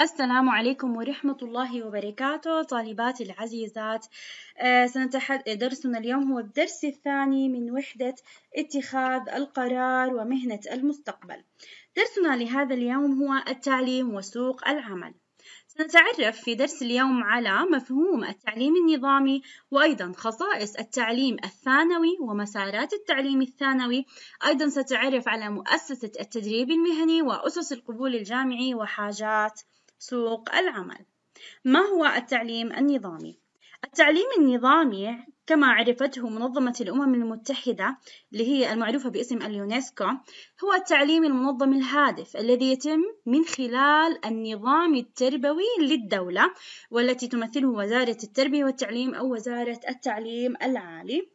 السلام عليكم ورحمة الله وبركاته طالباتي العزيزات آه، سنتحد... درسنا اليوم هو الدرس الثاني من وحدة اتخاذ القرار ومهنة المستقبل درسنا لهذا اليوم هو التعليم وسوق العمل سنتعرف في درس اليوم على مفهوم التعليم النظامي وأيضا خصائص التعليم الثانوي ومسارات التعليم الثانوي أيضا ستعرف على مؤسسة التدريب المهني وأسس القبول الجامعي وحاجات سوق العمل ما هو التعليم النظامي؟ التعليم النظامي كما عرفته منظمة الأمم المتحدة اللي هي المعروفة باسم اليونسكو هو التعليم المنظم الهادف الذي يتم من خلال النظام التربوي للدولة والتي تمثله وزارة التربية والتعليم أو وزارة التعليم العالي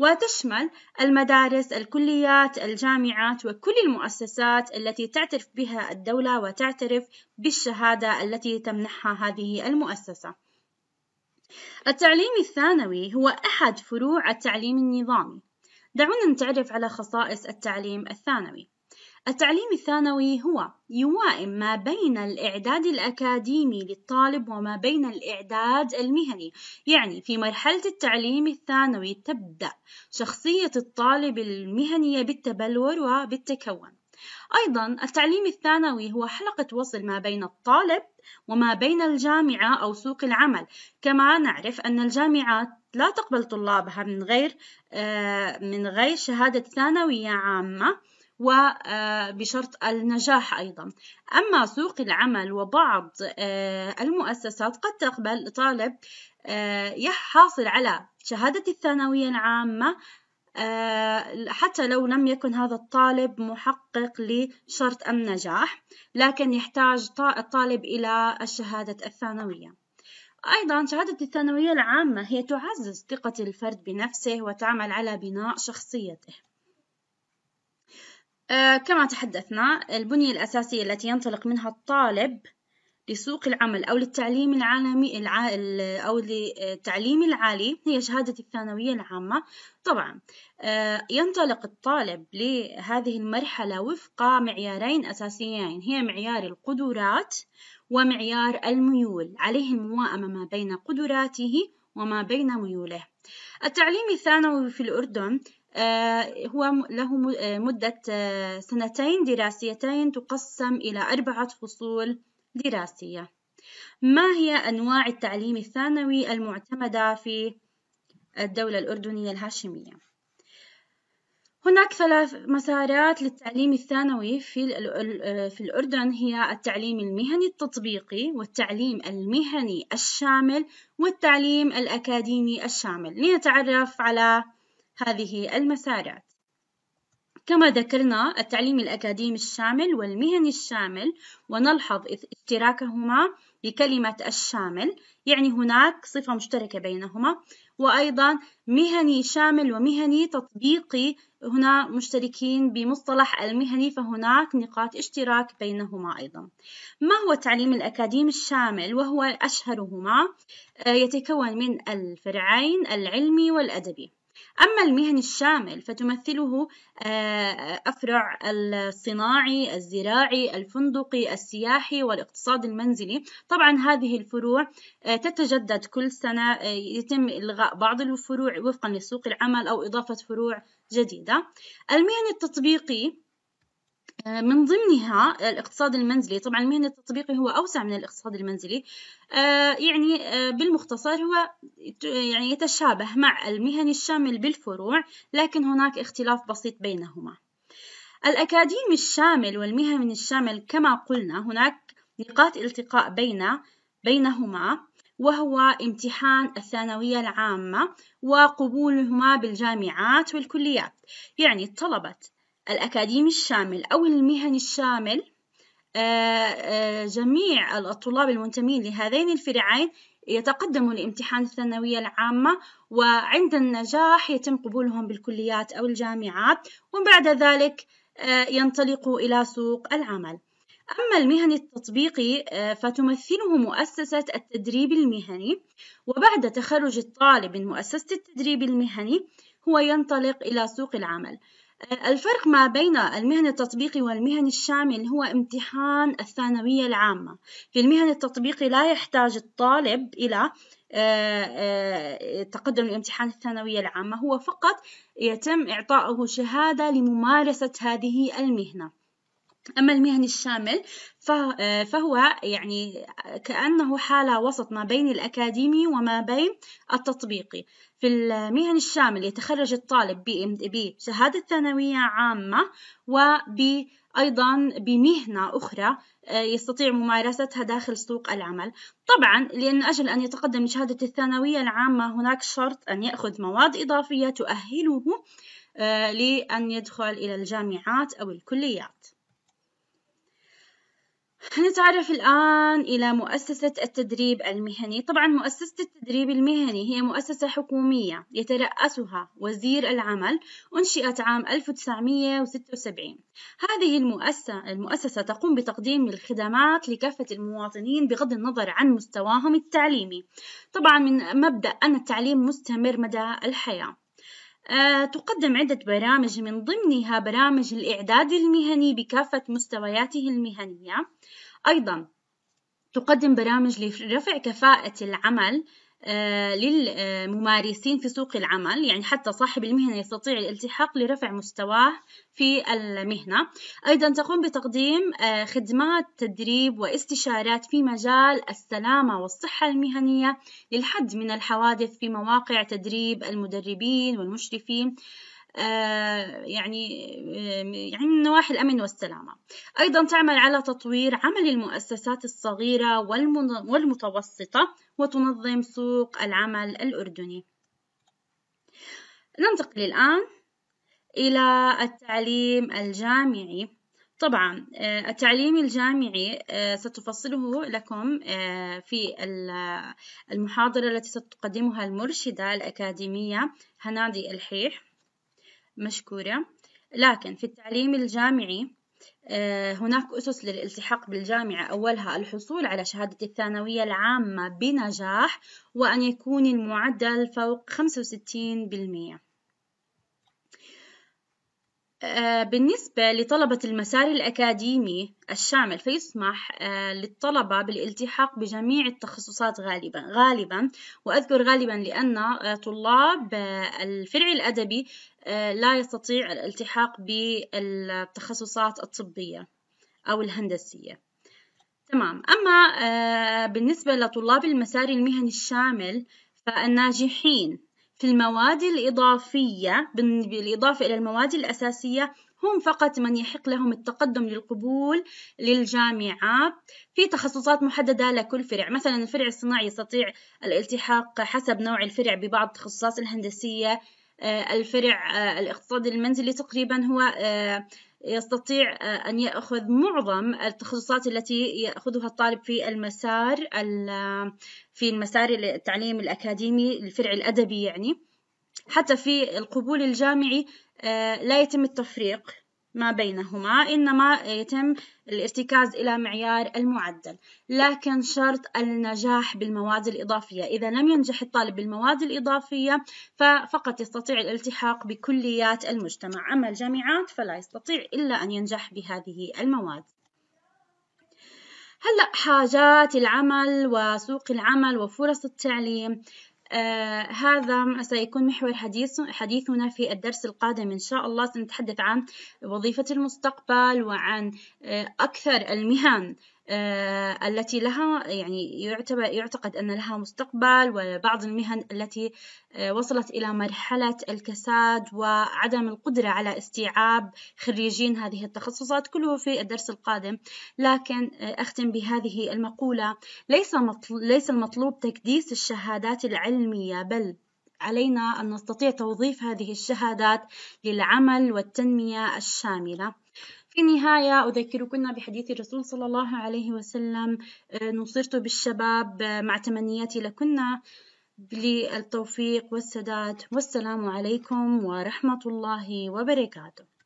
وتشمل المدارس الكليات الجامعات وكل المؤسسات التي تعترف بها الدولة وتعترف بالشهادة التي تمنحها هذه المؤسسة التعليم الثانوي هو أحد فروع التعليم النظامي دعونا نتعرف على خصائص التعليم الثانوي التعليم الثانوي هو يوائم ما بين الإعداد الأكاديمي للطالب وما بين الإعداد المهني، يعني في مرحلة التعليم الثانوي تبدأ شخصية الطالب المهنية بالتبلور وبالتكون، أيضًا التعليم الثانوي هو حلقة وصل ما بين الطالب وما بين الجامعة أو سوق العمل، كما نعرف أن الجامعات لا تقبل طلابها من غير آه، من غير شهادة ثانوية عامة وبشرط آه، النجاح أيضا أما سوق العمل وبعض آه، المؤسسات قد تقبل طالب آه، يحصل على شهادة الثانوية العامة حتى لو لم يكن هذا الطالب محقق لشرط النجاح لكن يحتاج الطالب إلى الشهادة الثانوية أيضا شهادة الثانوية العامة هي تعزز ثقة الفرد بنفسه وتعمل على بناء شخصيته آه، كما تحدثنا البنية الأساسية التي ينطلق منها الطالب لسوق العمل أو للتعليم العالمي الع... أو للتعليم العالي هي شهادة الثانوية العامة طبعا آه، ينطلق الطالب لهذه المرحلة وفق معيارين أساسيين هي معيار القدرات ومعيار الميول عليه المواءمة ما بين قدراته وما بين ميوله التعليم الثانوي في الأردن آه، هو له آه، مدة آه، سنتين دراسيتين تقسم إلى أربعة فصول دراسية ما هي أنواع التعليم الثانوي المعتمدة في الدولة الأردنية الهاشمية؟ هناك ثلاث مسارات للتعليم الثانوي في في الأردن هي التعليم المهني التطبيقي والتعليم المهني الشامل والتعليم الأكاديمي الشامل لنتعرف على هذه المسارات كما ذكرنا التعليم الأكاديمي الشامل والمهني الشامل ونلحظ اشتراكهما بكلمة الشامل يعني هناك صفة مشتركة بينهما وأيضا مهني شامل ومهني تطبيقي هنا مشتركين بمصطلح المهني فهناك نقاط اشتراك بينهما أيضا ما هو التعليم الأكاديمي الشامل وهو أشهرهما آه، يتكون من الفرعين العلمي والأدبي أما المهن الشامل فتمثله آه، أفرع الصناعي، الزراعي، الفندقي، السياحي والاقتصاد المنزلي، طبعا هذه الفروع آه، تتجدد كل سنة آه، يتم إلغاء بعض الفروع وفقا لسوق العمل أو إضافة فروع جديدة. المهن التطبيقي آه، من ضمنها الاقتصاد المنزلي طبعا المهنة التطبيقي هو أوسع من الاقتصاد المنزلي آه، يعني آه، بالمختصر هو يعني يتشابه مع المهن الشامل بالفروع لكن هناك اختلاف بسيط بينهما الأكاديمي الشامل والمهن الشامل كما قلنا هناك نقاط التقاء بين بينهما وهو امتحان الثانوية العامة وقبولهما بالجامعات والكليات يعني الطلبة الأكاديمي الشامل أو المهني الشامل آه، آه، جميع الطلاب المنتمين لهذين الفرعين يتقدموا لامتحان الثانوية العامة وعند النجاح يتم قبولهم بالكليات أو الجامعات وبعد ذلك آه، ينطلقوا إلى سوق العمل أما المهني التطبيقي فتمثله مؤسسة التدريب المهني وبعد تخرج الطالب من مؤسسة التدريب المهني هو ينطلق إلى سوق العمل الفرق ما بين المهن التطبيقي والمهن الشامل هو امتحان الثانوية العامة في المهن التطبيقي لا يحتاج الطالب إلى آه، آه، تقدم الامتحان الثانوية العامة هو فقط يتم إعطائه شهادة لممارسة هذه المهنة أما المهني الشامل آه، فهو يعني كأنه حالة وسط ما بين الأكاديمي وما بين التطبيقي في المهن الشامل يتخرج الطالب بشهادة ثانوية عامة وأيضا بمهنة أخرى آه، يستطيع ممارستها داخل سوق العمل طبعا لأن أجل أن يتقدم لشهادة الثانوية العامة هناك شرط أن يأخذ مواد إضافية تؤهله آه، لأن يدخل إلى الجامعات أو الكليات هنتعرف الآن إلى مؤسسة التدريب المهني طبعا مؤسسة التدريب المهني هي مؤسسة حكومية يترأسها وزير العمل أنشئت عام 1976 هذه المؤسسة, المؤسسة تقوم بتقديم الخدمات لكافة المواطنين بغض النظر عن مستواهم التعليمي طبعا من مبدأ أن التعليم مستمر مدى الحياة آه، تقدم عدة برامج من ضمنها برامج الإعداد المهني بكافة مستوياته المهنية أيضا تقدم برامج لرفع كفاءة العمل آه، للممارسين في سوق العمل يعني حتى صاحب المهنة يستطيع الالتحاق لرفع مستواه في المهنة أيضا تقوم بتقديم آه، خدمات تدريب واستشارات في مجال السلامة والصحة المهنية للحد من الحوادث في مواقع تدريب المدربين والمشرفين آه، يعني آه، يعني من نواحي الأمن والسلامة أيضا تعمل على تطوير عمل المؤسسات الصغيرة والمتوسطة وتنظم سوق العمل الأردني ننتقل الآن إلى التعليم الجامعي طبعا آه، التعليم الجامعي ستفصله لكم في المحاضرة التي ستقدمها المرشدة الأكاديمية هنادي الحيح مشكورة لكن في التعليم الجامعي آه، هناك أسس للالتحاق بالجامعة أولها الحصول على شهادة الثانوية العامة بنجاح وأن يكون المعدل فوق 65% آه، بالنسبة لطلبة المسار الأكاديمي الشامل فيسمح آه، للطلبة بالالتحاق بجميع التخصصات غالبا غالبا وأذكر غالبا لأن آه، طلاب الفرع الأدبي لا يستطيع الالتحاق بالتخصصات الطبية أو الهندسية تمام أما بالنسبة لطلاب المسار المهني الشامل فالناجحين في المواد الإضافية بالإضافة إلى المواد الأساسية هم فقط من يحق لهم التقدم للقبول للجامعة في تخصصات محددة لكل فرع مثلا الفرع الصناعي يستطيع الالتحاق حسب نوع الفرع ببعض التخصصات الهندسية آه، الفرع آه، الاقتصادي المنزلي تقريبا هو آه، يستطيع أن يأخذ معظم التخصصات التي يأخذها الطالب في المسار في المسار التعليم الأكاديمي الفرع الأدبي يعني حتى في القبول الجامعي لا يتم التفريق ما بينهما إنما يتم الارتكاز إلى معيار المعدل لكن شرط النجاح بالمواد الإضافية إذا لم ينجح الطالب بالمواد الإضافية ففقط يستطيع الالتحاق بكليات المجتمع أما الجامعات فلا يستطيع إلا أن ينجح بهذه المواد هلأ حاجات العمل وسوق العمل وفرص التعليم آه هذا سيكون محور حديث حديثنا في الدرس القادم إن شاء الله سنتحدث عن وظيفة المستقبل وعن آه أكثر المهن آه، التي لها يعني يعتبر يعتقد أن لها مستقبل وبعض المهن التي آه، وصلت إلى مرحلة الكساد وعدم القدرة على استيعاب خريجين هذه التخصصات كله في الدرس القادم لكن آه، أختم بهذه المقولة ليس ليس المطلوب تكديس الشهادات العلمية بل علينا أن نستطيع توظيف هذه الشهادات للعمل والتنمية الشاملة في النهاية أذكركن بحديث الرسول صلى الله عليه وسلم آه، نصرت بالشباب آه، مع تمنياتي لكن بالتوفيق والسداد والسلام عليكم ورحمة الله وبركاته